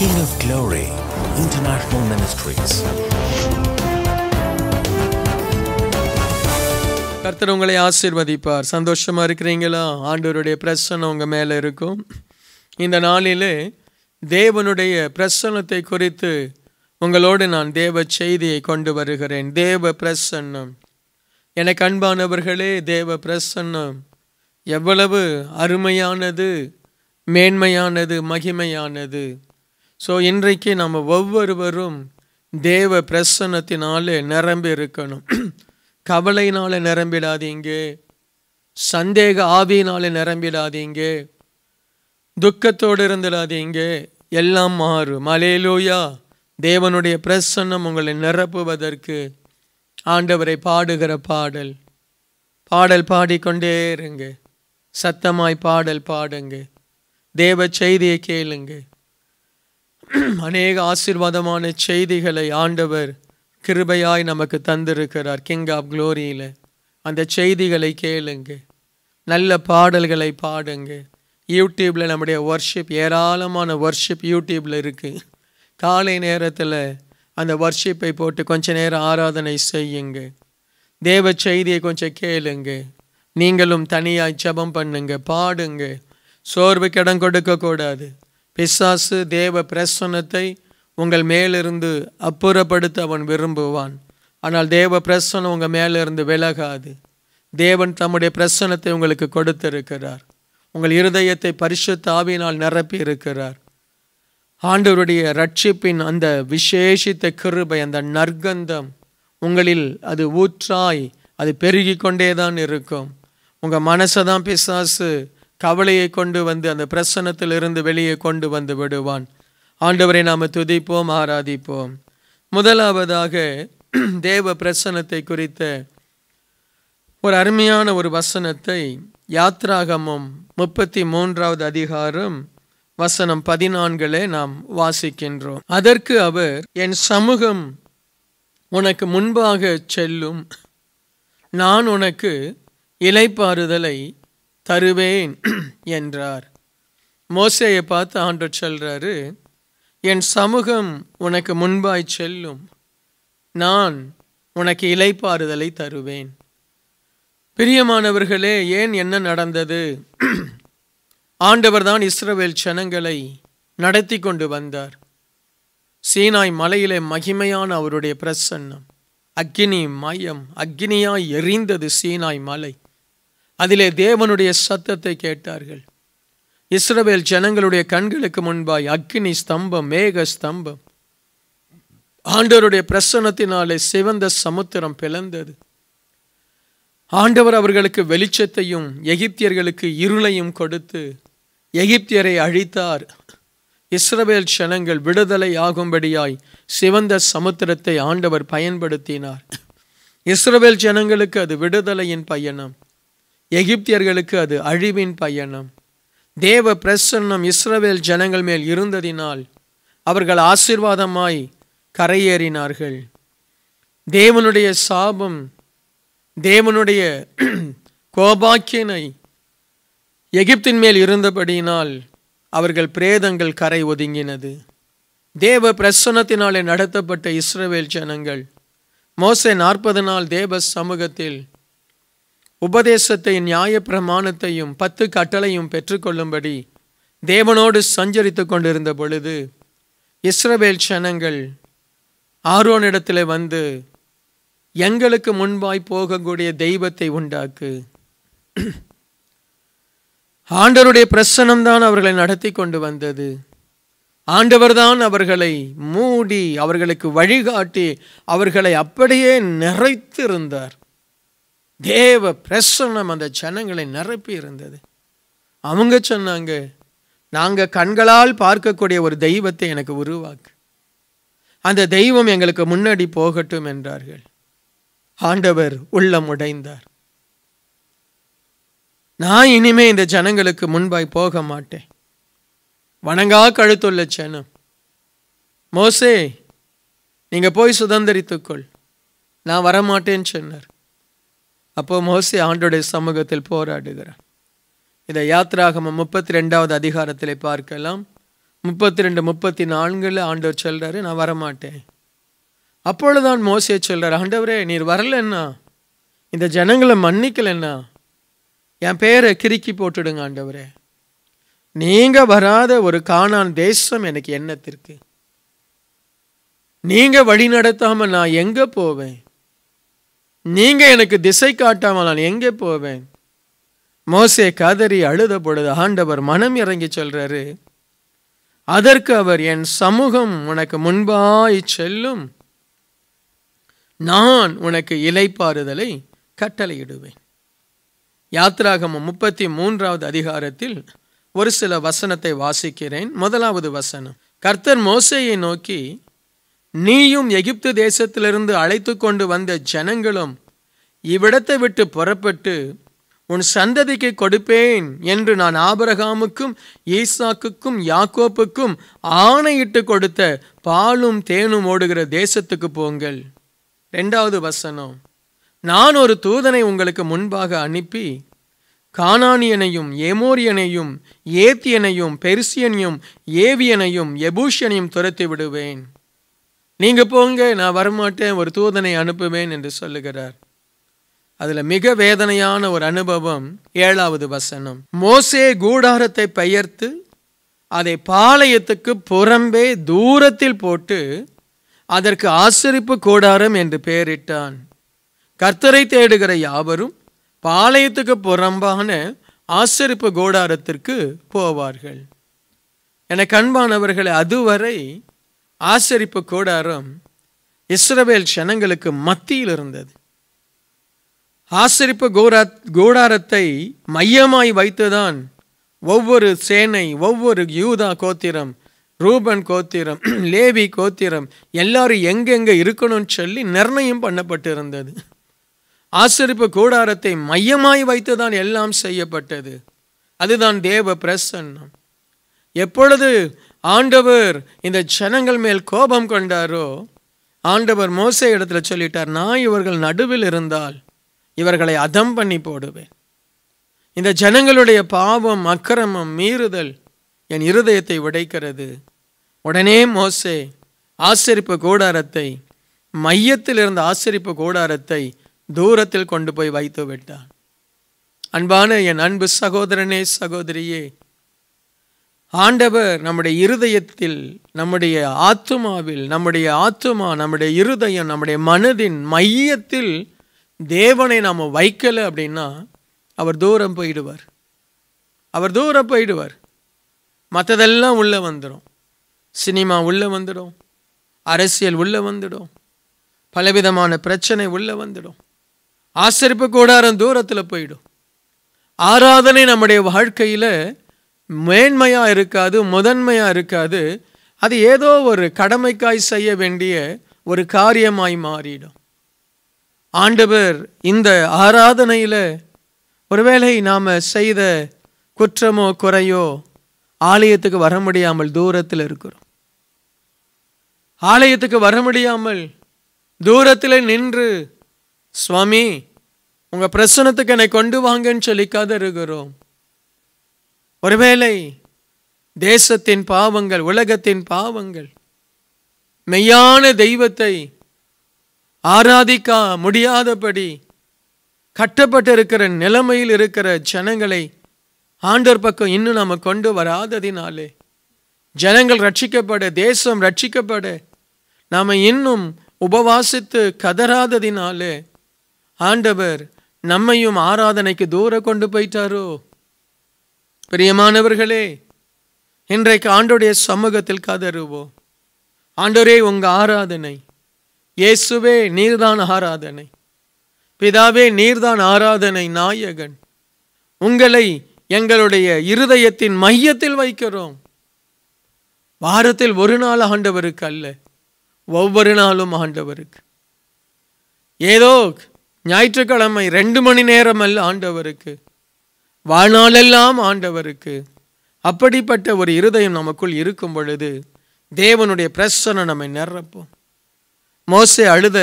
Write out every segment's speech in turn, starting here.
King of Glory International Ministries. கர்த்தர் உங்களை ஆசீர்வதிப்பார் சந்தோஷமாக இருக்கிறீங்களா ஆண்டவருடைய பிரசனம் உங்கள் மேலே இருக்கும் இந்த நாளிலே தேவனுடைய பிரசன்னத்தை குறித்து உங்களோடு நான் தேவ செய்தியை கொண்டு வருகிறேன் தேவ பிரசன்னம் எனக்கு அன்பானவர்களே தேவ பிரசன்னம் எவ்வளவு அருமையானது மேன்மையானது மகிமையானது ஸோ இன்றைக்கு நம்ம ஒவ்வொருவரும் தேவ பிரசன்னத்தினாலே நிரம்பி இருக்கணும் கவலையினால நிரம்பிடாதீங்க சந்தேக ஆவியினால நிரம்பிடாதீங்க துக்கத்தோடு இருந்துடாதீங்க எல்லாம் மாறும் அலேலோயா தேவனுடைய பிரசன்னம் உங்களை நிரப்புவதற்கு ஆண்டவரை பாடுகிற பாடல் பாடல் பாடிக்கொண்டே இருங்க சத்தமாய் பாடல் பாடுங்க தேவ செய்தியை கேளுங்க அநேக ஆசிர்வாதமான செய்திகளை ஆண்டவர் கிருபையாய் நமக்கு தந்திருக்கிறார் கிங் ஆஃப் குளோரியில் அந்த செய்திகளை கேளுங்க நல்ல பாடல்களை பாடுங்க யூடியூப்பில் நம்முடைய ஒர்ஷிப் ஏராளமான ஒர்ஷிப் யூடியூப்பில் இருக்குது காலை நேரத்தில் அந்த ஒர்ஷிப்பை போட்டு கொஞ்ச நேரம் ஆராதனை செய்யுங்க தேவ செய்தியை கொஞ்சம் கேளுங்க நீங்களும் தனியாக ஜபம் பண்ணுங்க பாடுங்க சோர்வு கிடம் கொடுக்கக்கூடாது பிசாசு தேவ பிரசனத்தை உங்கள் மேலிருந்து அப்புறப்படுத்த அவன் விரும்புவான் ஆனால் தேவ பிரசனம் உங்கள் மேலிருந்து விலகாது தேவன் தம்முடைய பிரசனத்தை உங்களுக்கு கொடுத்திருக்கிறார் உங்கள் இருதயத்தை பரிசுத்த ஆவியினால் நிரப்பி இருக்கிறார் ஆண்டவருடைய ரட்சிப்பின் அந்த விசேஷித்த கிருபை அந்த நற்கந்தம் உங்களில் அது ஊற்றாய் அது பெருகி கொண்டே தான் இருக்கும் உங்கள் மனசை தான் பிசாசு கவலையை கொண்டு வந்து அந்த பிரசன்னத்திலிருந்து வெளியே கொண்டு வந்து விடுவான் ஆண்டவரை நாம் துதிப்போம் ஆராதிப்போம் முதலாவதாக தேவ பிரசன்னத்தை குறித்த ஒரு அருமையான ஒரு வசனத்தை யாத்ராகமும் முப்பத்தி மூன்றாவது அதிகாரம் வசனம் பதினான்களே நாம் வாசிக்கின்றோம் அதற்கு அவர் என் சமூகம் உனக்கு முன்பாக செல்லும் நான் உனக்கு இலைப்பாறுதலை தருவேன் என்றார் மோசையை பார்த்து ஆண்டோர் சொல்கிறாரு என் சமூகம் உனக்கு முன்பாய் செல்லும் நான் உனக்கு இலைப்பாறுதலை தருவேன் பிரியமானவர்களே ஏன் என்ன நடந்தது ஆண்டவர் தான் இஸ்ரவேல் சனங்களை நடத்தி கொண்டு வந்தார் சீனாய் மலையிலே மகிமையான அவருடைய பிரசன்னம் அக்னி மயம் அக்னியாய் எரிந்தது சீனாய் மலை அதிலே தேவனுடைய சத்தத்தை கேட்டார்கள் இஸ்ரவேல் ஜனங்களுடைய கண்களுக்கு முன்பாய் அக்னி ஸ்தம்பம் மேக ஸ்தம்பம் ஆண்டவருடைய பிரசன்னத்தினாலே சிவந்த சமுத்திரம் பிளந்தது ஆண்டவர் அவர்களுக்கு வெளிச்சத்தையும் எகிப்தியர்களுக்கு இருளையும் கொடுத்து எகிப்தியரை அழித்தார் இஸ்ரவேல் ஜனங்கள் விடுதலை ஆகும்படியாய் சிவந்த சமுத்திரத்தை ஆண்டவர் பயன்படுத்தினார் இஸ்ரவேல் ஜனங்களுக்கு அது விடுதலையின் பயணம் எகிப்தியர்களுக்கு அது அழிவின் பயணம் தேவ பிரசன்னம் இஸ்ரவேல் ஜனங்கள் மேல் இருந்ததினால் அவர்கள் ஆசிர்வாதமாய் கரையேறினார்கள் தேவனுடைய சாபம் தேவனுடைய கோபாக்கியனை எகிப்தின் மேல் இருந்தபடியினால் அவர்கள் பிரேதங்கள் கரை ஒதுங்கினது தேவ பிரசன்னத்தினாலே நடத்தப்பட்ட இஸ்ரவேல் ஜனங்கள் மோசே நாற்பது நாள் தேவ சமூகத்தில் உபதேசத்தை நியாய பிரமாணத்தையும் பத்து கட்டளையும் பெற்றுக்கொள்ளும்படி தேவனோடு சஞ்சரித்து கொண்டிருந்த பொழுது இஸ்ரவேல் சனங்கள் ஆர்வனிடத்தில் வந்து எங்களுக்கு முன்பாய் போகக்கூடிய தெய்வத்தை உண்டாக்கு ஆண்டவருடைய பிரசனம்தான் அவர்களை நடத்தி கொண்டு வந்தது ஆண்டவர்தான் அவர்களை மூடி அவர்களுக்கு வழிகாட்டி அவர்களை அப்படியே நிறைத்திருந்தார் தேவ பிரசன்னம் அந்த ஜனங்களை நிரப்பி இருந்தது அவங்க சொன்னாங்க நாங்கள் கண்களால் பார்க்கக்கூடிய ஒரு தெய்வத்தை எனக்கு உருவாக்கு அந்த தெய்வம் எங்களுக்கு முன்னாடி போகட்டும் என்றார்கள் ஆண்டவர் உள்ளம் உடைந்தார் நான் இனிமே இந்த ஜனங்களுக்கு முன்பாய் போக மாட்டேன் வணங்கா கழுத்துள்ள ஜனம் மோசே நீங்கள் போய் சுதந்திரித்துக்கொள் நான் வரமாட்டேன்னு சொன்னார் அப்போ மோசி ஆண்டுடைய சமூகத்தில் போராடுகிறார் இதை யாத்ராகமம் முப்பத்தி ரெண்டாவது அதிகாரத்தில் பார்க்கலாம் முப்பத்தி ரெண்டு முப்பத்தி நான்கில் ஆண்டவர் சொல்கிறாரு நான் வரமாட்டேன் அப்பொழுதுதான் மோசியை சொல்கிறார் ஆண்டவரே நீர் வரலன்னா இந்த ஜனங்களை மன்னிக்கலன்னா என் பேரை கிறுக்கி போட்டுடுங்க ஆண்டவரே நீங்கள் வராத ஒரு காணான் தேசம் எனக்கு எண்ணத்திற்கு நீங்கள் வழி நடத்தாமல் நான் எங்கே போவேன் நீங்கள் எனக்கு திசை காட்டாமல் நான் எங்கே போவேன் மோசே கதறி அழுத பொழுது ஆண்டவர் மனம் இறங்கி சொல்கிறாரு அதற்கு அவர் என் சமூகம் உனக்கு முன்பாய் செல்லும் நான் உனக்கு இலைப்பாறுதலை கட்டளையிடுவேன் யாத்ராகம் முப்பத்தி மூன்றாவது அதிகாரத்தில் ஒரு சில வசனத்தை வாசிக்கிறேன் முதலாவது வசனம் கர்த்தர் மோசையை நோக்கி நீயும் எகிப்து தேசத்திலிருந்து அழைத்து கொண்டு வந்த ஜனங்களும் இவ்விடத்தை விட்டு புறப்பட்டு உன் சந்ததிக்கு கொடுப்பேன் என்று நான் ஆபரகாமுக்கும் ஈசாக்குக்கும் யாக்கோப்புக்கும் ஆணையிட்டு கொடுத்த பாலும் தேனும் ஓடுகிற தேசத்துக்கு போங்கள் ரெண்டாவது வசனம் நான் ஒரு தூதனை உங்களுக்கு முன்பாக அனுப்பி கானானியனையும் ஏமோரியனையும் ஏத்தியனையும் பெர்சியனையும் ஏவியனையும் எபூஷனையும் துரத்தி விடுவேன் நீங்கள் போங்க நான் வரமாட்டேன் ஒரு தூதனை அனுப்புவேன் என்று சொல்லுகிறார் அதில் மிக வேதனையான ஒரு அனுபவம் ஏழாவது வசனம் மோசே கூடாரத்தை பெயர்த்து அதை பாளையத்துக்கு புறம்பே தூரத்தில் போட்டு அதற்கு ஆசிரிப்பு கூடாரம் என்று பெயரிட்டான் கர்த்தரை தேடுகிற யாவரும் பாளையத்துக்கு புறம்பான ஆசிரிப்பு கூடாரத்திற்கு போவார்கள் என கண்பானவர்களை அதுவரை ஆசரிப்பு கூடாரம் இஸ்ரவேல் ஜனங்களுக்கு மத்தியில் இருந்தது ஆசரிப்பு கோரா கோடாரத்தை மையமாய் வைத்துதான் ஒவ்வொரு சேனை ஒவ்வொரு யூதா கோத்திரம் ரூபன் கோத்திரம் லேவி கோத்திரம் எல்லாரும் எங்கெங்கே இருக்கணும்னு சொல்லி நிர்ணயம் பண்ணப்பட்டு இருந்தது ஆசரிப்பு கூடாரத்தை மையமாய் வைத்துதான் எல்லாம் செய்யப்பட்டது அதுதான் தேவ பிரசன்னம் எப்பொழுது ஆண்டவர் இந்த ஜனங்கள் மேல் கோபம் கொண்டாரோ ஆண்டவர் மோச இடத்துல சொல்லிட்டார் நான் இவர்கள் நடுவில் இருந்தால் இவர்களை அதம் பண்ணி போடுவேன் இந்த ஜனங்களுடைய பாவம் அக்கிரமம் மீறுதல் என் இருதயத்தை உடைக்கிறது உடனே மோசே ஆசரிப்பு கூடாரத்தை மையத்தில் இருந்த ஆசிரிப்பு கூடாரத்தை தூரத்தில் கொண்டு போய் வைத்து விட்டான் அன்பான என் அன்பு சகோதரனே சகோதரியே ஆண்டவர் நம்முடைய இருதயத்தில் நம்முடைய ஆத்துமாவில் நம்முடைய ஆத்துமா நம்முடைய இருதயம் நம்முடைய மனதின் மையத்தில் தேவனை நாம் வைக்கலை அப்படின்னா அவர் தூரம் போயிடுவார் அவர் தூரம் போயிடுவார் மற்றதெல்லாம் உள்ளே வந்துடும் சினிமா உள்ளே வந்துடும் அரசியல் உள்ளே வந்துடும் பலவிதமான பிரச்சனை உள்ளே வந்துடும் ஆசரிப்பு கூடாரம் தூரத்தில் போயிடும் ஆராதனை நம்முடைய வாழ்க்கையில் மேன்மையாக இருக்காது முதன்மையாக இருக்காது அது ஏதோ ஒரு கடமைக்காய் செய்ய வேண்டிய ஒரு காரியமாய் மாறிடும் ஆண்டவர் இந்த ஆராதனையில் ஒருவேளை நாம் செய்த குற்றமோ குறையோ ஆலயத்துக்கு வர முடியாமல் தூரத்தில் இருக்கிறோம் ஆலயத்துக்கு வர முடியாமல் தூரத்தில் நின்று சுவாமி உங்கள் பிரசனத்துக்கு என்னை கொண்டு வாங்கன்னு சொல்லிக்காத இருக்கிறோம் ஒருவேளை தேசத்தின் பாவங்கள் உலகத்தின் பாவங்கள் மெய்யான தெய்வத்தை ஆராதிக்க முடியாதபடி கட்டப்பட்டிருக்கிற நிலைமையில் இருக்கிற ஜனங்களை ஆண்டோர் பக்கம் இன்னும் நம்ம கொண்டு வராததினாலே ஜனங்கள் ரட்சிக்கப்பட தேசம் ரட்சிக்கப்பட நாம் இன்னும் உபவாசித்து கதறாததினாலே ஆண்டவர் நம்மையும் ஆராதனைக்கு தூர கொண்டு போயிட்டாரோ பிரியமானவர்களே இன்றைக்கு ஆண்டோடைய சமூகத்தில் கதருவோ ஆண்டோரே உங்கள் ஆராதனை இயேசுவே நீர்தான் ஆராதனை பிதாவே நீர்தான் ஆராதனை நாயகன் உங்களை எங்களுடைய இருதயத்தின் மையத்தில் வைக்கிறோம் வாரத்தில் ஒரு நாள் ஆண்டவருக்கு அல்ல ஒவ்வொரு நாளும் ஆண்டவருக்கு ஏதோ ஞாயிற்றுக்கிழமை ரெண்டு மணி நேரம் அல்ல ஆண்டவருக்கு வாழ்நாளெல்லாம் ஆண்டவருக்கு அப்படிப்பட்ட ஒரு இருதயம் நமக்குள் இருக்கும் பொழுது தேவனுடைய பிரசனை நம்ம நிறப்போம் மோசே அழுத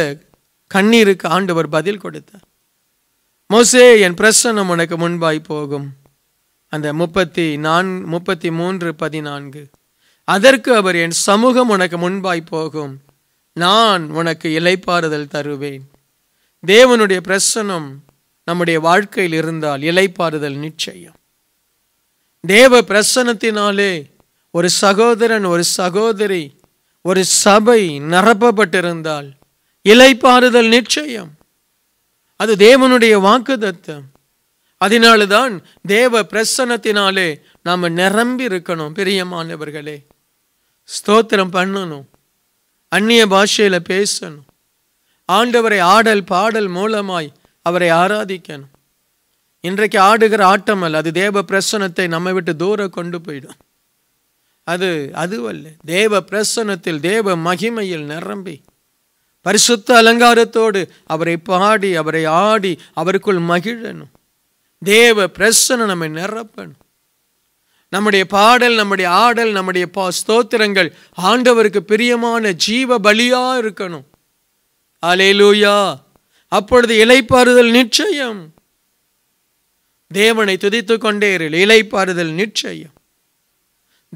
கண்ணீருக்கு ஆண்டவர் பதில் கொடுத்தார் மோசே என் பிரசனம் உனக்கு முன்பாய் போகும் அந்த முப்பத்தி நான் முப்பத்தி மூன்று பதினான்கு அதற்கு அவர் என் சமூகம் உனக்கு முன்பாய் போகும் நான் உனக்கு இலைப்பாறுதல் தருவேன் தேவனுடைய பிரசனம் நம்முடைய வாழ்க்கையில் இருந்தால் இலைப்பாறுதல் நிச்சயம் தேவ பிரசனத்தினாலே ஒரு சகோதரன் ஒரு சகோதரி ஒரு சபை நிரப்பப்பட்டிருந்தால் இலைப்பாறுதல் நிச்சயம் அது தேவனுடைய வாக்குதத்தம் அதனால தான் தேவ பிரசனத்தினாலே நாம் நிரம்பி இருக்கணும் பிரியமானவர்களே ஸ்தோத்திரம் பண்ணணும் அந்நிய பாஷையில் பேசணும் ஆண்டவரை ஆடல் பாடல் மூலமாய் அவரை ஆராதிக்கணும் இன்றைக்கு ஆடுகிற அல்ல அது தேவ பிரசனத்தை நம்மை விட்டு தூர கொண்டு போயிடும் அது அதுவல்ல தேவ பிரசனத்தில் தேவ மகிமையில் நிரம்பி பரிசுத்த அலங்காரத்தோடு அவரை பாடி அவரை ஆடி அவருக்குள் மகிழணும் தேவ பிரசனம் நம்மை நிரப்பணும் நம்முடைய பாடல் நம்முடைய ஆடல் நம்முடைய பா ஸ்தோத்திரங்கள் ஆண்டவருக்கு பிரியமான ஜீவ பலியாக இருக்கணும் அலேலூயா அப்பொழுது இலைப்பாறுதல் நிச்சயம் தேவனை துதித்து கொண்டேரு இலைப்பாறுதல் நிச்சயம்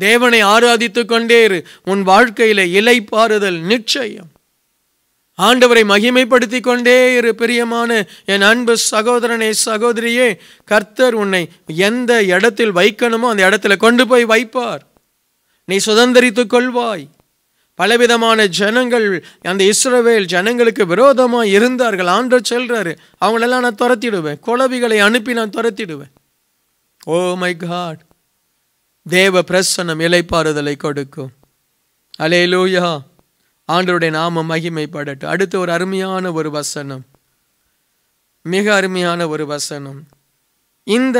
தேவனை ஆராதித்து கொண்டேரு இரு உன் வாழ்க்கையில இலைப்பாறுதல் நிச்சயம் ஆண்டவரை மகிமைப்படுத்தி கொண்டே இரு பிரியமான என் அன்பு சகோதரனே சகோதரியே கர்த்தர் உன்னை எந்த இடத்தில் வைக்கணுமோ அந்த இடத்துல கொண்டு போய் வைப்பார் நீ சுதந்திரித்து கொள்வாய் பலவிதமான ஜனங்கள் அந்த இஸ்ரவேல் ஜனங்களுக்கு விரோதமாக இருந்தார்கள் ஆண்டர் சொல்கிறாரு அவங்களெல்லாம் நான் துரத்திடுவேன் குழவிகளை அனுப்பி நான் துரத்திடுவேன் ஓ மை காட் தேவ பிரசனம் இலைப்பாறுதலை கொடுக்கும் அலே லூயா ஆண்டருடைய நாம மகிமைப்படட்டும் அடுத்து ஒரு அருமையான ஒரு வசனம் மிக அருமையான ஒரு வசனம் இந்த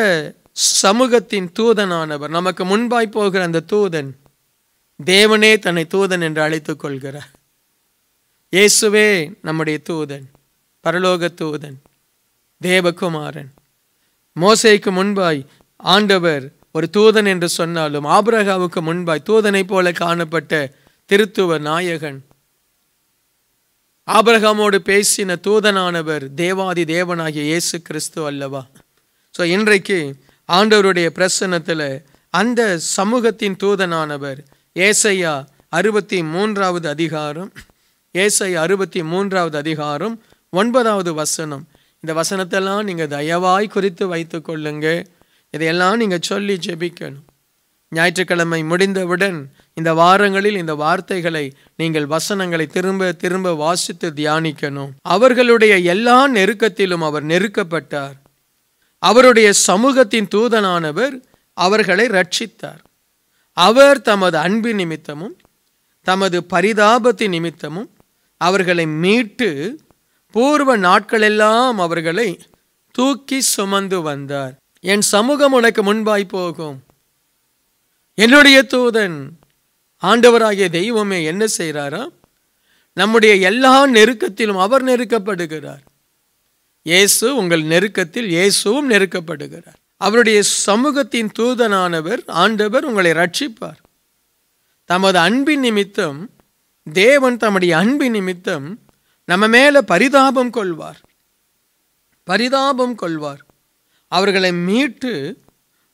சமூகத்தின் தூதனானவர் நமக்கு முன்பாய் போகிற அந்த தூதன் தேவனே தன்னை தூதன் என்று அழைத்துக் கொள்கிறார் இயேசுவே நம்முடைய தூதன் பரலோக தூதன் தேவகுமாரன் மோசைக்கு முன்பாய் ஆண்டவர் ஒரு தூதன் என்று சொன்னாலும் ஆபிரகாவுக்கு முன்பாய் தூதனைப் போல காணப்பட்ட திருத்துவ நாயகன் ஆபரகாமோடு பேசின தூதனானவர் தேவாதி தேவனாகிய இயேசு கிறிஸ்து அல்லவா ஸோ இன்றைக்கு ஆண்டவருடைய பிரசனத்தில் அந்த சமூகத்தின் தூதனானவர் ஏசையா அறுபத்தி மூன்றாவது அதிகாரம் ஏசை அறுபத்தி மூன்றாவது அதிகாரம் ஒன்பதாவது வசனம் இந்த வசனத்தெல்லாம் நீங்கள் தயவாய் குறித்து வைத்து கொள்ளுங்க இதையெல்லாம் நீங்கள் சொல்லி ஜெபிக்கணும் ஞாயிற்றுக்கிழமை முடிந்தவுடன் இந்த வாரங்களில் இந்த வார்த்தைகளை நீங்கள் வசனங்களை திரும்ப திரும்ப வாசித்து தியானிக்கணும் அவர்களுடைய எல்லா நெருக்கத்திலும் அவர் நெருக்கப்பட்டார் அவருடைய சமூகத்தின் தூதனானவர் அவர்களை ரட்சித்தார் அவர் தமது அன்பு நிமித்தமும் தமது பரிதாபத்து நிமித்தமும் அவர்களை மீட்டு பூர்வ நாட்களெல்லாம் அவர்களை தூக்கி சுமந்து வந்தார் என் சமூகம் உனக்கு முன்பாய் போகும் என்னுடைய தூதன் ஆண்டவராகிய தெய்வமே என்ன செய்கிறாரா நம்முடைய எல்லா நெருக்கத்திலும் அவர் நெருக்கப்படுகிறார் இயேசு உங்கள் நெருக்கத்தில் இயேசுவும் நெருக்கப்படுகிறார் அவருடைய சமூகத்தின் தூதனானவர் ஆண்டவர் உங்களை ரட்சிப்பார் தமது அன்பின் நிமித்தம் தேவன் தம்முடைய அன்பின் நிமித்தம் நம்ம மேலே பரிதாபம் கொள்வார் பரிதாபம் கொள்வார் அவர்களை மீட்டு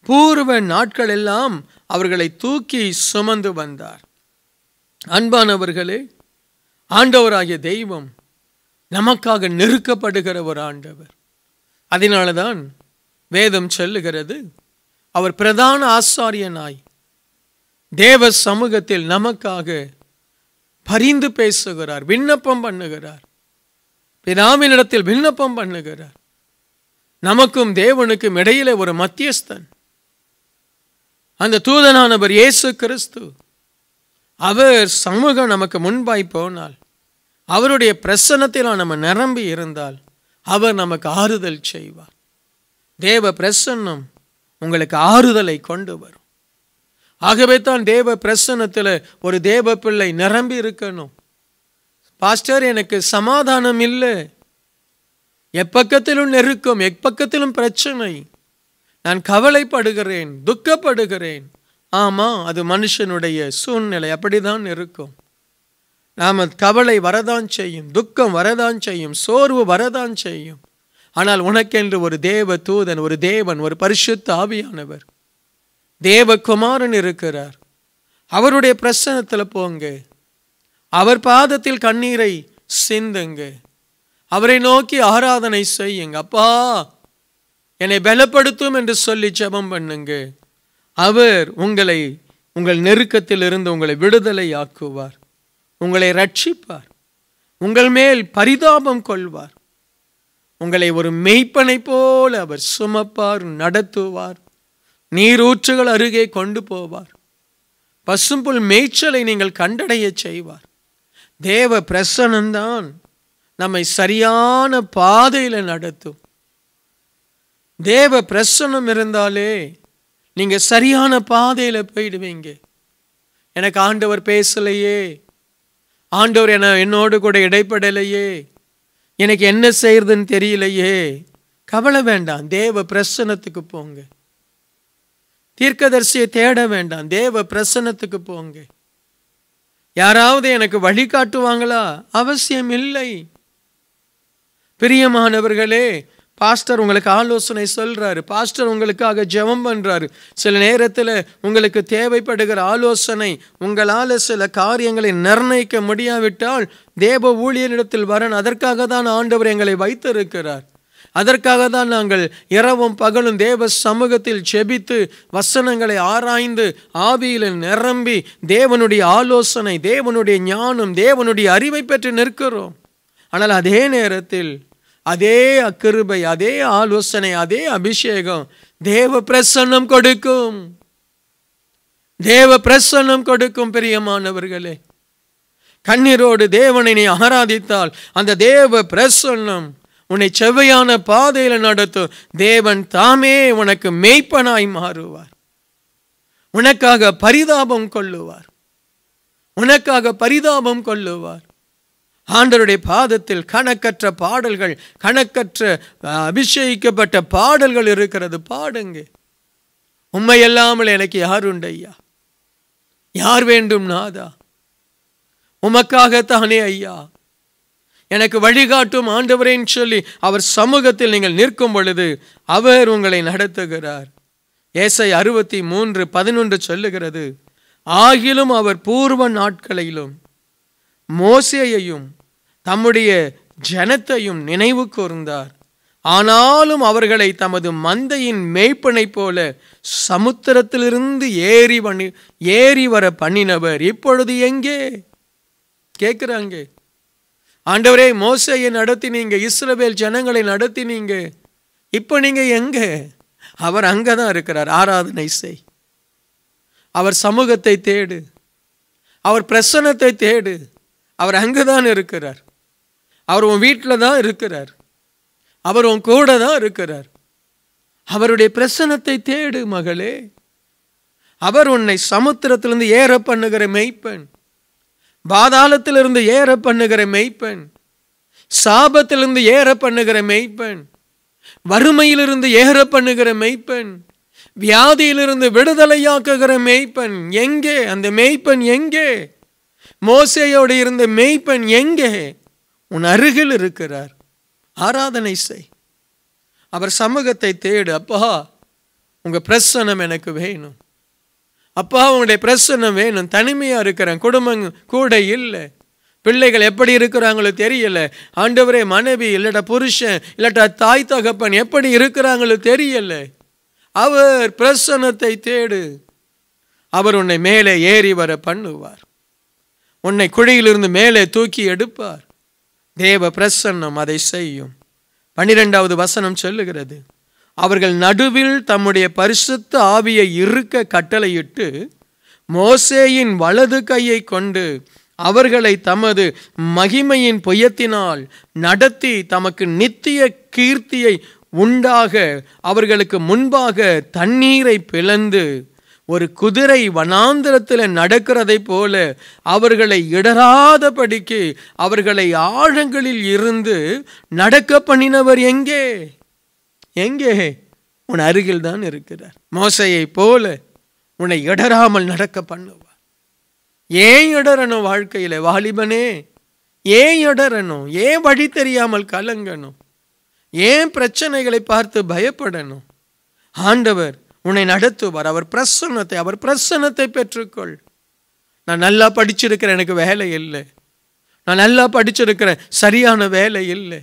பூர்வ நாட்களெல்லாம் அவர்களை தூக்கி சுமந்து வந்தார் அன்பானவர்களே ஆண்டவராகிய தெய்வம் நமக்காக நெருக்கப்படுகிற ஒரு ஆண்டவர் அதனால தான் வேதம் சொல்லுகிறது அவர் பிரதான ஆசாரியனாய் தேவ சமூகத்தில் நமக்காக பரிந்து பேசுகிறார் விண்ணப்பம் பண்ணுகிறார் பிதாவினிடத்தில் விண்ணப்பம் பண்ணுகிறார் நமக்கும் தேவனுக்கும் இடையில ஒரு மத்தியஸ்தன் அந்த தூதனானவர் இயேசு கிறிஸ்து அவர் சமூகம் நமக்கு முன்பாய் போனால் அவருடைய பிரசனத்தில் நம்ம நிரம்பி இருந்தால் அவர் நமக்கு ஆறுதல் செய்வார் தேவ பிரசன்னம் உங்களுக்கு ஆறுதலை கொண்டு வரும் ஆகவே தான் தேவ பிரசன்னத்தில் ஒரு தேவ பிள்ளை நிரம்பி இருக்கணும் பாஸ்டர் எனக்கு சமாதானம் இல்லை எப்பக்கத்திலும் நெருக்கம் எப்பக்கத்திலும் பிரச்சனை நான் கவலைப்படுகிறேன் துக்கப்படுகிறேன் ஆமாம் அது மனுஷனுடைய சூழ்நிலை அப்படிதான் இருக்கும் நாம் கவலை வரதான் செய்யும் துக்கம் வரதான் செய்யும் சோர்வு வரதான் செய்யும் ஆனால் உனக்கென்று ஒரு தேவ தூதன் ஒரு தேவன் ஒரு பரிசுத்த ஆவியானவர் தேவகுமாரன் இருக்கிறார் அவருடைய பிரசனத்தில் போங்க அவர் பாதத்தில் கண்ணீரை சிந்துங்க அவரை நோக்கி ஆராதனை செய்யுங்க அப்பா என்னை பலப்படுத்தும் என்று சொல்லி ஜபம் பண்ணுங்க அவர் உங்களை உங்கள் நெருக்கத்தில் இருந்து உங்களை விடுதலை ஆக்குவார் உங்களை ரட்சிப்பார் உங்கள் மேல் பரிதாபம் கொள்வார் உங்களை ஒரு மெய்ப்பனை போல அவர் சுமப்பார் நடத்துவார் நீரூற்றுகள் அருகே கொண்டு போவார் பசும்புல் மேய்ச்சலை நீங்கள் கண்டடைய செய்வார் தேவ பிரசனம்தான் நம்மை சரியான பாதையில் நடத்தும் தேவ பிரசனம் இருந்தாலே நீங்கள் சரியான பாதையில் போயிடுவீங்க எனக்கு ஆண்டவர் பேசலையே ஆண்டவர் என என்னோடு கூட இடைப்படலையே எனக்கு என்ன செய்யறதுன்னு தெரியலையே கவலை வேண்டாம் தேவ பிரசனத்துக்கு போங்க தீர்க்கதரிசியை தேட வேண்டாம் தேவ பிரசனத்துக்கு போங்க யாராவது எனக்கு வழிகாட்டுவாங்களா அவசியம் இல்லை பிரியமானவர்களே பாஸ்டர் உங்களுக்கு ஆலோசனை சொல்கிறாரு பாஸ்டர் உங்களுக்காக ஜெபம் பண்ணுறாரு சில நேரத்தில் உங்களுக்கு தேவைப்படுகிற ஆலோசனை உங்களால் சில காரியங்களை நிர்ணயிக்க முடியாவிட்டால் தேவ ஊழியரிடத்தில் வரன் அதற்காக தான் ஆண்டவர் எங்களை வைத்திருக்கிறார் அதற்காக தான் நாங்கள் இரவும் பகலும் தேவ சமூகத்தில் செபித்து வசனங்களை ஆராய்ந்து ஆவியில் நிரம்பி தேவனுடைய ஆலோசனை தேவனுடைய ஞானம் தேவனுடைய அறிவை பெற்று நிற்கிறோம் ஆனால் அதே நேரத்தில் அதே அக்கிருபை அதே ஆலோசனை அதே அபிஷேகம் தேவ பிரசன்னம் கொடுக்கும் தேவ பிரசன்னம் கொடுக்கும் பிரியமானவர்களே கண்ணீரோடு தேவனை நீ ஆராதித்தால் அந்த தேவ பிரசன்னம் உன்னை செவ்வையான பாதையில் நடத்தும் தேவன் தாமே உனக்கு மெய்ப்பனாய் மாறுவார் உனக்காக பரிதாபம் கொள்ளுவார் உனக்காக பரிதாபம் கொள்ளுவார் ஆண்டருடைய பாதத்தில் கணக்கற்ற பாடல்கள் கணக்கற்ற அபிஷேகிக்கப்பட்ட பாடல்கள் இருக்கிறது பாடுங்க உண்மையல்லாமல் எனக்கு யார் உண்டு ஐயா யார் வேண்டும் நாதா உமக்காகத்தானே ஐயா எனக்கு வழிகாட்டும் ஆண்டவரேன்னு சொல்லி அவர் சமூகத்தில் நீங்கள் நிற்கும் பொழுது அவர் உங்களை நடத்துகிறார் ஏசை அறுபத்தி மூன்று பதினொன்று சொல்லுகிறது ஆகிலும் அவர் பூர்வ நாட்களிலும் மோசேயையும் தம்முடைய ஜனத்தையும் நினைவு கூர்ந்தார் ஆனாலும் அவர்களை தமது மந்தையின் மெய்ப்பனை போல சமுத்திரத்திலிருந்து ஏறி பண்ணி ஏறி வர பண்ணினவர் இப்பொழுது எங்கே கேட்குறாங்க ஆண்டவரே மோசையை நடத்தினீங்க இஸ்ரவேல் ஜனங்களை நடத்தினீங்க இப்போ நீங்கள் எங்கே அவர் அங்கே தான் இருக்கிறார் ஆராதனை செய் அவர் சமூகத்தை தேடு அவர் பிரசனத்தை தேடு அவர் அங்கே தான் இருக்கிறார் அவர் உன் வீட்டில் தான் இருக்கிறார் அவர் உன் கூட தான் இருக்கிறார் அவருடைய பிரசனத்தை தேடு மகளே அவர் உன்னை சமுத்திரத்திலிருந்து ஏற பண்ணுகிற மெய்ப்பெண் பாதாளத்திலிருந்து ஏற பண்ணுகிற மெய்ப்பெண் சாபத்திலிருந்து ஏற பண்ணுகிற மெய்ப்பெண் வறுமையிலிருந்து ஏற பண்ணுகிற மெய்ப்பெண் வியாதியிலிருந்து விடுதலையாக்குகிற மெய்ப்பெண் எங்கே அந்த மெய்ப்பெண் எங்கே மோசையோடு இருந்த மெய்ப்பெண் எங்கே உன் அருகில் இருக்கிறார் ஆராதனை செய் அவர் சமூகத்தை தேடு அப்பா உங்கள் பிரசனம் எனக்கு வேணும் அப்பா உங்களுடைய பிரசனம் வேணும் தனிமையாக இருக்கிறேன் குடும்பம் கூட இல்லை பிள்ளைகள் எப்படி இருக்கிறாங்களோ தெரியல ஆண்டவரே மனைவி இல்லாட்டா புருஷன் இல்லாட்டா தாய் தகப்பன் எப்படி இருக்கிறாங்களோ தெரியல அவர் பிரசன்னத்தை தேடு அவர் உன்னை மேலே ஏறி வர பண்ணுவார் உன்னை குழியிலிருந்து மேலே தூக்கி எடுப்பார் தேவ பிரசன்னம் அதை செய்யும் பனிரெண்டாவது வசனம் சொல்லுகிறது அவர்கள் நடுவில் தம்முடைய பரிசுத்த ஆவியை இருக்க கட்டளையிட்டு மோசேயின் வலது கையை கொண்டு அவர்களை தமது மகிமையின் பொய்யத்தினால் நடத்தி தமக்கு நித்திய கீர்த்தியை உண்டாக அவர்களுக்கு முன்பாக தண்ணீரை பிளந்து ஒரு குதிரை வனாந்திரத்தில் நடக்கிறதை போல அவர்களை இடராதபடிக்கு அவர்களை ஆழங்களில் இருந்து நடக்க பண்ணினவர் எங்கே எங்கே உன் அருகில் தான் இருக்கிறார் மோசையை போல உன்னை இடராமல் நடக்க பண்ணுவார் ஏன் இடரணும் வாழ்க்கையில் வாலிபனே ஏன் இடரணும் ஏன் வழி தெரியாமல் கலங்கணும் ஏன் பிரச்சனைகளை பார்த்து பயப்படணும் ஆண்டவர் உன்னை நடத்துவார் அவர் பிரசன்னத்தை அவர் பிரசன்னத்தை பெற்றுக்கொள் நான் நல்லா படிச்சிருக்கிறேன் எனக்கு வேலை இல்லை நான் நல்லா படிச்சிருக்கிறேன் சரியான வேலை இல்லை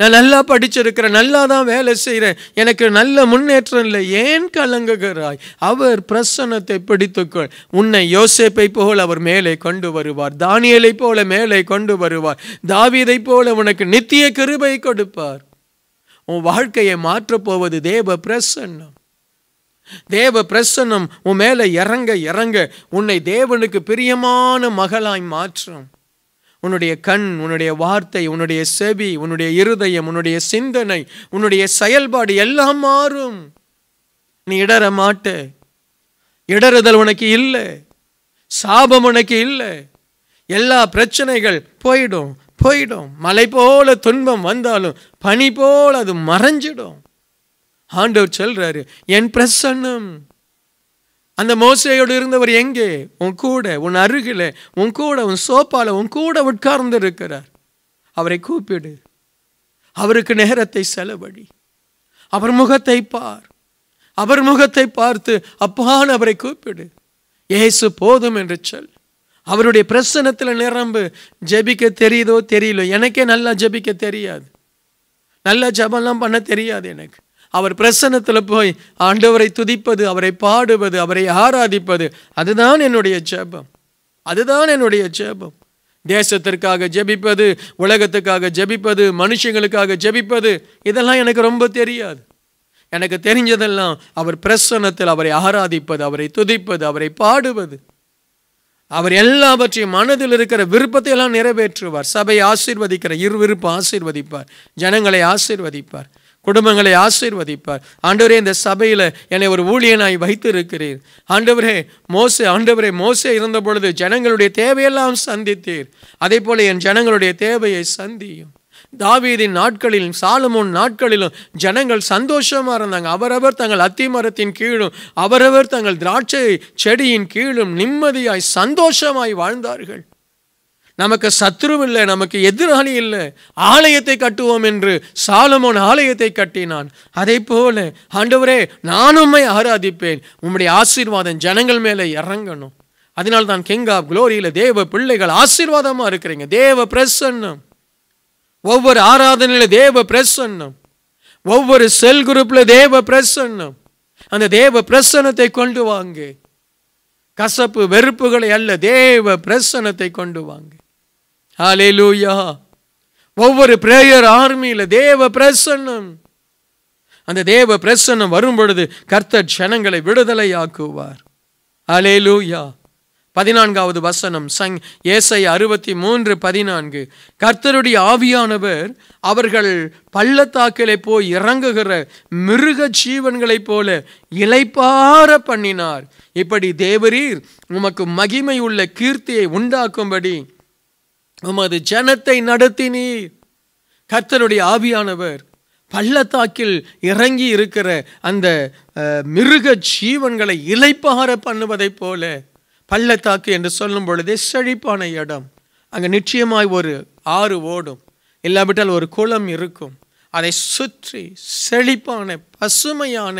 நான் நல்லா படிச்சிருக்கிறேன் நல்லா தான் வேலை செய்கிறேன் எனக்கு நல்ல முன்னேற்றம் இல்லை ஏன் கலங்குகிறாய் அவர் பிரசன்னத்தை பிடித்துக்கொள் உன்னை யோசேப்பை போல் அவர் மேலே கொண்டு வருவார் தானியலை போல மேலே கொண்டு வருவார் தாவீதை போல உனக்கு நித்திய கிருபை கொடுப்பார் உன் வாழ்க்கையை மாற்றப்போவது தேவ பிரசன்னம் தேவ பிரசன்னம் உன் மேலே இறங்க இறங்க உன்னை தேவனுக்கு பிரியமான மகளாய் மாற்றும் உன்னுடைய கண் உன்னுடைய வார்த்தை உன்னுடைய செவி உன்னுடைய இருதயம் உன்னுடைய சிந்தனை உன்னுடைய செயல்பாடு எல்லாம் மாறும் நீ இடற மாட்ட இடறுதல் உனக்கு இல்லை சாபம் உனக்கு இல்லை எல்லா பிரச்சனைகள் போயிடும் போயிடும் மலை போல துன்பம் வந்தாலும் பனி போல் அது மறைஞ்சிடும் ஆண்டவர் சொல்கிறாரு என் பிரசன்னம் அந்த மோசையோடு இருந்தவர் எங்கே உன் கூட உன் அருகில் உன் கூட உன் சோப்பால் உன் கூட உட்கார்ந்து இருக்கிறார் அவரை கூப்பிடு அவருக்கு நேரத்தை செலவழி அவர் முகத்தை பார் அவர் முகத்தை பார்த்து அப்பான் அவரை கூப்பிடு ஏசு போதும் என்று சொல் அவருடைய பிரசனத்தில் நிரம்பு ஜபிக்க தெரியுதோ தெரியல எனக்கே நல்லா ஜபிக்க தெரியாது நல்லா ஜபம்லாம் பண்ண தெரியாது எனக்கு அவர் பிரசன்னத்தில் போய் ஆண்டவரை துதிப்பது அவரை பாடுவது அவரை ஆராதிப்பது அதுதான் என்னுடைய ஜபம் அதுதான் என்னுடைய ஜபம் தேசத்திற்காக ஜெபிப்பது உலகத்துக்காக ஜெபிப்பது மனுஷங்களுக்காக ஜெபிப்பது இதெல்லாம் எனக்கு ரொம்ப தெரியாது எனக்கு தெரிஞ்சதெல்லாம் அவர் பிரசன்னத்தில் அவரை ஆராதிப்பது அவரை துதிப்பது அவரை பாடுவது அவர் எல்லாவற்றையும் மனதில் இருக்கிற விருப்பத்தை எல்லாம் நிறைவேற்றுவார் சபையை ஆசீர்வதிக்கிற விருப்பம் ஆசீர்வதிப்பார் ஜனங்களை ஆசீர்வதிப்பார் குடும்பங்களை ஆசீர்வதிப்பார் ஆண்டவரே இந்த சபையில் என்னை ஒரு ஊழியனாய் வைத்து இருக்கிறீர் ஆண்டவரே மோசே ஆண்டவரே மோசே இருந்த பொழுது ஜனங்களுடைய தேவையெல்லாம் சந்தித்தீர் அதே போல என் ஜனங்களுடைய தேவையை சந்தியும் தாவீதின் நாட்களிலும் சாலமோன் நாட்களிலும் ஜனங்கள் சந்தோஷமாக இருந்தாங்க அவரவர் தங்கள் அத்தி மரத்தின் கீழும் அவரவர் தங்கள் திராட்சை செடியின் கீழும் நிம்மதியாய் சந்தோஷமாய் வாழ்ந்தார்கள் நமக்கு சத்ரு இல்லை நமக்கு எதிராளி இல்லை ஆலயத்தை கட்டுவோம் என்று சாலமோன் ஆலயத்தை கட்டினான் அதே போல ஆண்டவரே நான் ஆராதிப்பேன் உம்முடைய ஆசீர்வாதம் ஜனங்கள் மேலே இறங்கணும் அதனால் தான் கிங் ஆஃப் குளோரியில் தேவ பிள்ளைகள் ஆசீர்வாதமாக இருக்கிறீங்க தேவ பிரசன்னம் ஒவ்வொரு ஆராதனையில் தேவ பிரசன்னம் ஒவ்வொரு செல் குரூப்பில் தேவ பிரசன்னம் அந்த தேவ பிரசன்னத்தை கொண்டு வாங்க கசப்பு வெறுப்புகளை அல்ல தேவ பிரசனத்தை கொண்டு வாங்க ஹாலே லூயா ஒவ்வொரு பிரேயர் ஆர்மியில் தேவ பிரசன்னம் அந்த தேவ பிரசன்னம் வரும் பொழுது கர்த்தர் க்ஷணங்களை விடுதலையாக்குவார் அலே லூயா பதினான்காவது வசனம் சங் ஏசை அறுபத்தி மூன்று பதினான்கு கர்த்தருடைய ஆவியானவர் அவர்கள் பள்ளத்தாக்கிலே போய் இறங்குகிற மிருக ஜீவன்களைப் போல இலைப்பார பண்ணினார் இப்படி தேவரீர் உமக்கு மகிமை உள்ள கீர்த்தியை உண்டாக்கும்படி உமது ஜனத்தை நடத்தினீர் கர்த்தருடைய ஆவியானவர் பள்ளத்தாக்கில் இறங்கி இருக்கிற அந்த மிருக ஜீவன்களை இலைப்பார பண்ணுவதைப் போல பள்ளத்தாக்கு என்று சொல்லும் பொழுதே செழிப்பான இடம் அங்கே நிச்சயமாய் ஒரு ஆறு ஓடும் இல்லாவிட்டால் ஒரு குளம் இருக்கும் அதை சுற்றி செழிப்பான பசுமையான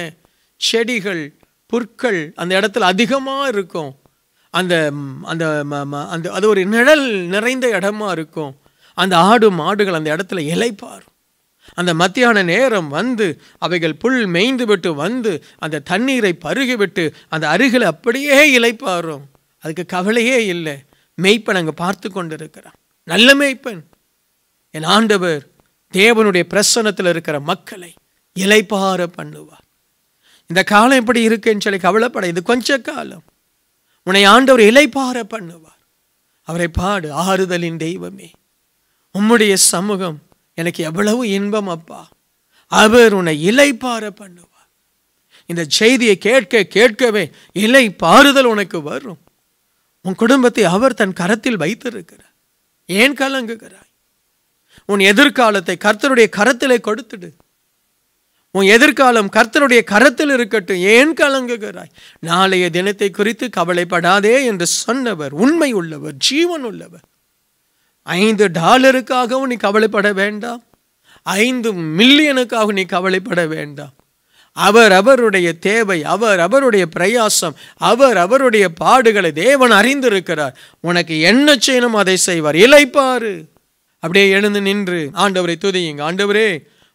செடிகள் புற்கள் அந்த இடத்துல அதிகமாக இருக்கும் அந்த அந்த அந்த அது ஒரு நிழல் நிறைந்த இடமா இருக்கும் அந்த ஆடு மாடுகள் அந்த இடத்துல இலைப்பாரும் அந்த மத்தியான நேரம் வந்து அவைகள் புல் மேய்ந்து விட்டு வந்து அந்த தண்ணீரை பருகிவிட்டு அந்த அருகில் அப்படியே இலைப்பாரும் அதுக்கு கவலையே இல்லை மெய்ப்பன் அங்கே பார்த்து கொண்டிருக்கிறான் நல்ல மெய்ப்பன் என் ஆண்டவர் தேவனுடைய பிரசனத்தில் இருக்கிற மக்களை இலைப்பார பண்ணுவார் இந்த காலம் எப்படி இருக்குன்னு சொல்லி கவலைப்பட இது கொஞ்ச காலம் உன்னை ஆண்டவர் இலைப்பார பண்ணுவார் அவரை பாடு ஆறுதலின் தெய்வமே உம்முடைய சமூகம் எனக்கு எவ்வளவு இன்பம் அப்பா அவர் உன்னை இலைப்பார பண்ணுவார் இந்த செய்தியை கேட்க கேட்கவே இலை பாறுதல் உனக்கு வரும் உன் குடும்பத்தை அவர் தன் கரத்தில் வைத்திருக்கிறார் ஏன் கலங்குகிறாய் உன் எதிர்காலத்தை கர்த்தருடைய கரத்திலே கொடுத்துடு உன் எதிர்காலம் கர்த்தருடைய கரத்தில் இருக்கட்டும் ஏன் கலங்குகிறாய் நாளைய தினத்தை குறித்து கவலைப்படாதே என்று சொன்னவர் உண்மை உள்ளவர் ஜீவன் உள்ளவர் ஐந்து டாலருக்காகவும் நீ கவலைப்பட வேண்டாம் ஐந்து மில்லியனுக்காக நீ கவலைப்பட வேண்டாம் அவர் அவருடைய தேவை அவர் அவருடைய பிரயாசம் அவர் அவருடைய பாடுகளை தேவன் அறிந்திருக்கிறார் உனக்கு என்ன செய்யணும் அதை செய்வார் இலைப்பாரு அப்படியே எழுந்து நின்று ஆண்டவரை துதியுங்க ஆண்டவரே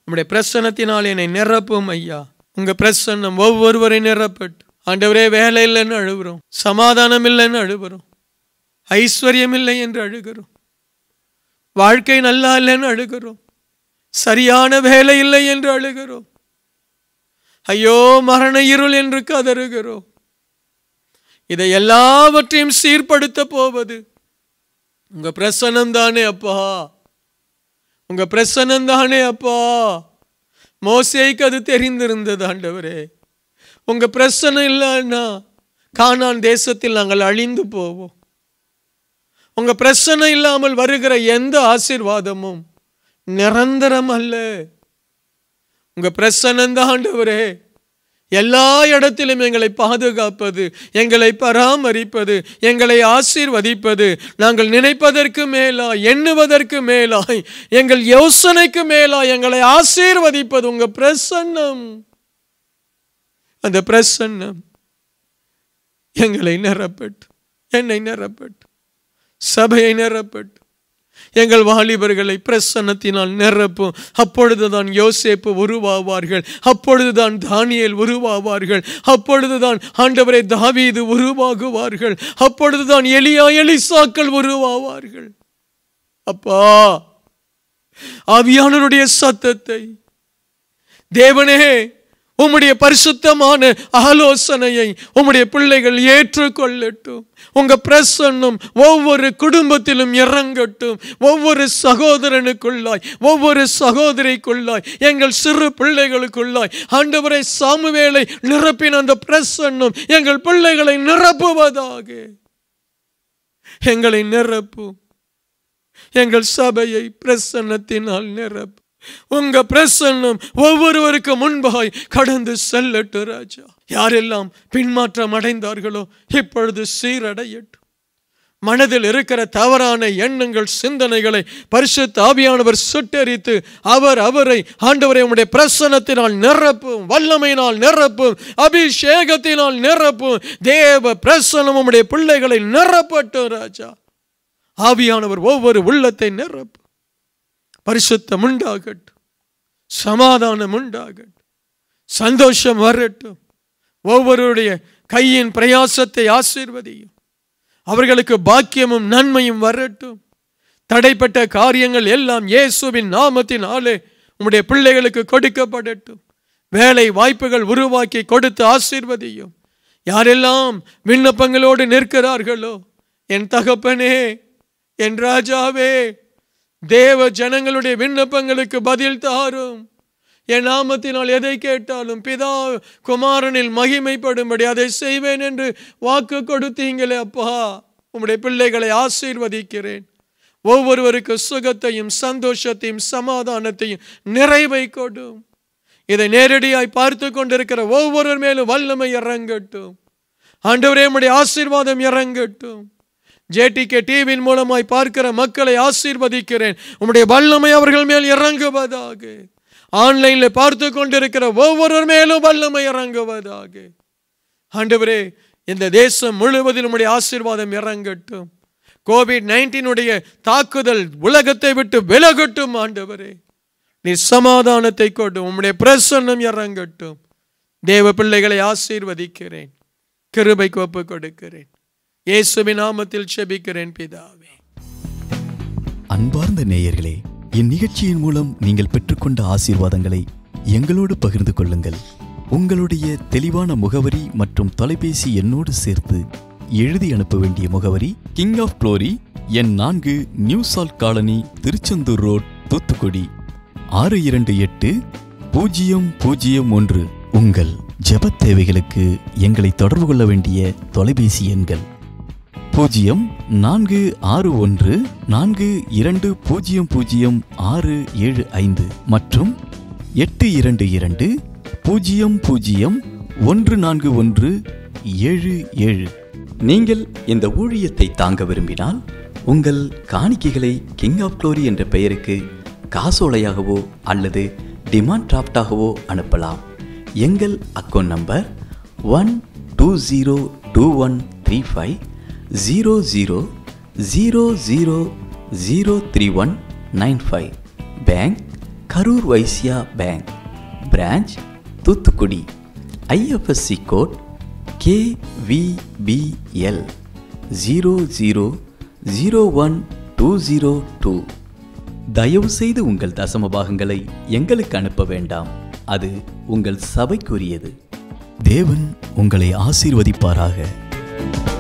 உம்முடைய பிரசனத்தினால் என்னை நிரப்பும் ஐயா உங்கள் பிரசன்னம் ஒவ்வொருவரை நிரப்பட்டு ஆண்டவரே வேலை இல்லைன்னு அழுகிறோம் சமாதானம் இல்லைன்னு அழுகிறோம் ஐஸ்வர்யம் இல்லை என்று அழுகிறோம் வாழ்க்கை நல்லா இல்லைன்னு அழுகிறோம் சரியான வேலை இல்லை என்று அழுகிறோம் ஐயோ மரண இருள் என்று கதறுகிறோம் இதை எல்லாவற்றையும் சீர்படுத்த போவது உங்க பிரசனம் தானே அப்பா உங்கள் பிரசனம் தானே அப்பா மோசேக்கு அது தெரிந்திருந்தது ஆண்டவரே உங்கள் பிரசனம் இல்லைன்னா காணான் தேசத்தில் நாங்கள் அழிந்து போவோம் உங்கள் பிரச்சனை இல்லாமல் வருகிற எந்த ஆசிர்வாதமும் நிரந்தரம் அல்ல உங்கள் பிரசனம் தான் ஆண்டவரே எல்லா இடத்திலும் எங்களை பாதுகாப்பது எங்களை பராமரிப்பது எங்களை ஆசீர்வதிப்பது நாங்கள் நினைப்பதற்கு மேலாய் எண்ணுவதற்கு மேலாய் எங்கள் யோசனைக்கு மேலாய் எங்களை ஆசீர்வதிப்பது உங்கள் பிரசன்னம் அந்த பிரசன்னம் எங்களை நிரப்பட்டு என்னை நிரப்பட்டு சபையை நிரப்பட்டு எங்கள் வாலிபர்களை பிரசன்னத்தினால் நிரப்பும் அப்பொழுதுதான் யோசேப்பு உருவாவார்கள் அப்பொழுதுதான் தானியல் உருவாவார்கள் அப்பொழுதுதான் ஆண்டவரை தாவீது உருவாகுவார்கள் அப்பொழுதுதான் எலியா எலிசாக்கள் உருவாவார்கள் அப்பா ஆவியானருடைய சத்தத்தை தேவனே உம்முடைய பரிசுத்தமான ஆலோசனையை உம்முடைய பிள்ளைகள் ஏற்றுக்கொள்ளட்டும் உங்க பிரசன்னம் ஒவ்வொரு குடும்பத்திலும் இறங்கட்டும் ஒவ்வொரு சகோதரனுக்குள்ளாய் ஒவ்வொரு சகோதரிக்குள்ளாய் எங்கள் சிறு பிள்ளைகளுக்குள்ளாய் ஆண்டவரை சாமுவேலை நிரப்பின அந்த பிரசன்னம் எங்கள் பிள்ளைகளை நிரப்புவதாக எங்களை நிரப்பும் எங்கள் சபையை பிரசன்னத்தினால் நிரப்பு உங்க பிரசன்னம் ஒவ்வொருவருக்கு முன்பாய் கடந்து செல்லட்டு ராஜா யாரெல்லாம் பின்மாற்றம் அடைந்தார்களோ இப்பொழுது சீரடையட்டும் மனதில் இருக்கிற தவறான எண்ணங்கள் சிந்தனைகளை பரிசு ஆவியானவர் சுட்டரித்து அவர் அவரை ஆண்டவரை உடைய பிரசனத்தினால் நிரப்பும் வல்லமையினால் நிரப்பும் அபிஷேகத்தினால் நிரப்பும் தேவ பிரசனம் உடைய பிள்ளைகளை நிரப்பட்டும் ராஜா ஆவியானவர் ஒவ்வொரு உள்ளத்தை நிரப்பும் பரிசுத்தம் உண்டாகட்டும் சமாதானம் உண்டாகட்டும் சந்தோஷம் வரட்டும் ஒவ்வொருடைய கையின் பிரயாசத்தை ஆசீர்வதியும் அவர்களுக்கு பாக்கியமும் நன்மையும் வரட்டும் தடைப்பட்ட காரியங்கள் எல்லாம் இயேசுவின் நாமத்தினாலே உங்களுடைய பிள்ளைகளுக்கு கொடுக்கப்படட்டும் வேலை வாய்ப்புகள் உருவாக்கி கொடுத்து ஆசீர்வதியும் யாரெல்லாம் விண்ணப்பங்களோடு நிற்கிறார்களோ என் தகப்பனே என் ராஜாவே தேவ ஜனங்களுடைய விண்ணப்பங்களுக்கு பதில் தாரும் என் நாமத்தினால் எதை கேட்டாலும் பிதா குமாரனில் மகிமைப்படும்படி அதை செய்வேன் என்று வாக்கு கொடுத்தீங்களே அப்பா உங்களுடைய பிள்ளைகளை ஆசீர்வதிக்கிறேன் ஒவ்வொருவருக்கு சுகத்தையும் சந்தோஷத்தையும் சமாதானத்தையும் நிறைவை கொடும் இதை நேரடியாய் பார்த்து கொண்டிருக்கிற ஒவ்வொருவர் மேலும் வல்லமை இறங்கட்டும் ஆண்டவரே உடைய ஆசீர்வாதம் இறங்கட்டும் ஜேடிகே டிவியின் மூலமாய் பார்க்கிற மக்களை ஆசீர்வதிக்கிறேன் உங்களுடைய வல்லமை அவர்கள் மேல் இறங்குவதாக ஆன்லைனில் பார்த்து கொண்டிருக்கிற ஒவ்வொருவர் மேலும் வல்லமை இறங்குவதாக ஆண்டவரே இந்த தேசம் முழுவதில் உடைய ஆசீர்வாதம் இறங்கட்டும் கோவிட் நைன்டீனுடைய தாக்குதல் உலகத்தை விட்டு விலகட்டும் ஆண்டவரே நீ சமாதானத்தை கொட்டும் உம்முடைய பிரசன்னம் இறங்கட்டும் தேவ பிள்ளைகளை ஆசீர்வதிக்கிறேன் கிருபைக்கு ஒப்பு கொடுக்கிறேன் நாமத்தில் செபிக்கிறேன் பிதாவே அன்பார்ந்த நேயர்களே இந்நிகழ்ச்சியின் மூலம் நீங்கள் பெற்றுக்கொண்ட ஆசீர்வாதங்களை எங்களோடு பகிர்ந்து கொள்ளுங்கள் உங்களுடைய தெளிவான முகவரி மற்றும் தொலைபேசி எண்ணோடு சேர்த்து எழுதி அனுப்ப வேண்டிய முகவரி கிங் ஆஃப் குளோரி என் நான்கு new salt colony Tiruchendur road Thoothukudi ஆறு இரண்டு எட்டு பூஜ்ஜியம் பூஜ்ஜியம் ஒன்று உங்கள் ஜெபத் தேவைகளுக்கு எங்களை தொடர்பு கொள்ள வேண்டிய தொலைபேசி எண்கள் பூஜ்ஜியம் நான்கு ஆறு ஒன்று நான்கு இரண்டு பூஜ்ஜியம் பூஜ்ஜியம் ஆறு ஏழு ஐந்து மற்றும் எட்டு இரண்டு இரண்டு பூஜ்ஜியம் பூஜ்ஜியம் ஒன்று நான்கு ஒன்று ஏழு ஏழு நீங்கள் இந்த ஊழியத்தை தாங்க விரும்பினால் உங்கள் காணிக்கைகளை கிங் ஆஃப் க்ளோரி என்ற பெயருக்கு காசோலையாகவோ அல்லது டிமாண்ட் டிராஃப்டாகவோ அனுப்பலாம் எங்கள் account number one two zero two one three five zero zero zero zero zero three one nine five bank Karur Vysya bank branch Thoothukudi IFSC code KVBL zero zero zero one two zero two தயவுசெய்து உங்கள் தசம பாகங்களை எங்களுக்கு அனுப்ப வேண்டாம் அது உங்கள் சபைக்குரியது தேவன் உங்களை ஆசீர்வதிப்பாராக